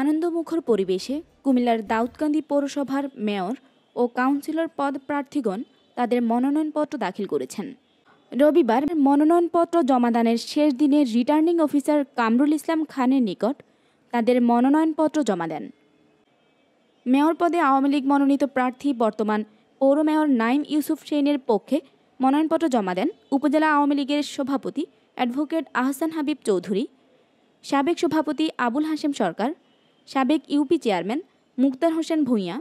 আনন্দমুখর পরিবেশে কুমিল্লার দাউদকান্দি পৌরসভার মেয়র ও কাউন্সিলর পদ প্রার্থীগণ তাদের মনোনয়নপত্র দাখিল করেছেন রবিবার মনোনয়নপত্র জমাদানের শেষ দিনে রিটার্নিং অফিসার কামরুল ইসলাম খানের নিকট তাদের মনোনয়নপত্র জমা দেন মেয়র পদে আওয়ামী লীগ মনোনীত প্রার্থী বর্তমান পৌর মেয়র নাইম ইউসুফ সেনের পক্ষে মনোনয়নপত্র জমা দেন উপজেলা আওয়ামী লীগের সভাপতি অ্যাডভোকেট আহসান হাবিব চৌধুরী সাবেক সভাপতি আবুল হাশেম সরকার সাবেক ইউপি চেয়ারম্যান মুক্তার হোসেন ভূঁইয়া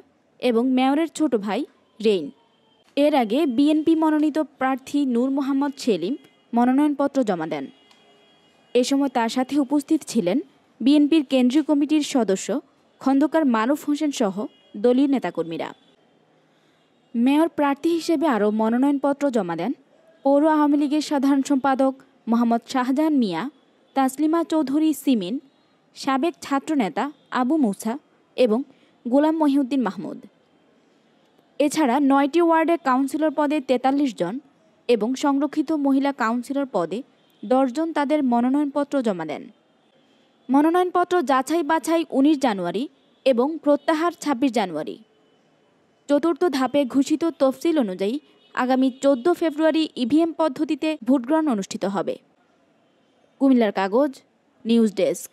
এবং মেয়রের ছোট ভাই রেইন এর আগে বিএনপি মনোনীত প্রার্থী নূর মোহাম্মদ সেলিম মনোনয়নপত্র জমা দেন এ সময় তার সাথে উপস্থিত ছিলেন বিএনপির কেন্দ্রীয় কমিটির সদস্য খন্দকার মারুফ হোসেন সহ দলীয় নেতাকর্মীরা মেয়র প্রার্থী হিসেবে আরও মনোনয়নপত্র জমা দেন পৌর আওয়ামী লীগের সাধারণ সম্পাদক মোহাম্মদ শাহজাহান মিয়া তাসলিমা চৌধুরী সিমিন সাবেক ছাত্রনেতা আবু মুসা এবং গোলাম মহিউদ্দিন মাহমুদ এছাড়া নয়টি ওয়ার্ডে কাউন্সিলর পদে ৪৩ জন এবং সংরক্ষিত মহিলা কাউন্সিলর পদে দশজন তাদের মনোনয়নপত্র জমা দেন মনোনয়নপত্র যাচাই বাছাই উনিশ জানুয়ারি এবং প্রত্যাহার ২৬ জানুয়ারি চতুর্থ ধাপে ঘোষিত তফসিল অনুযায়ী আগামী চোদ্দ ফেব্রুয়ারি ইভিএম পদ্ধতিতে ভোটগ্রহণ অনুষ্ঠিত হবে কুমিল্লার কাগজ নিউজ ডেস্ক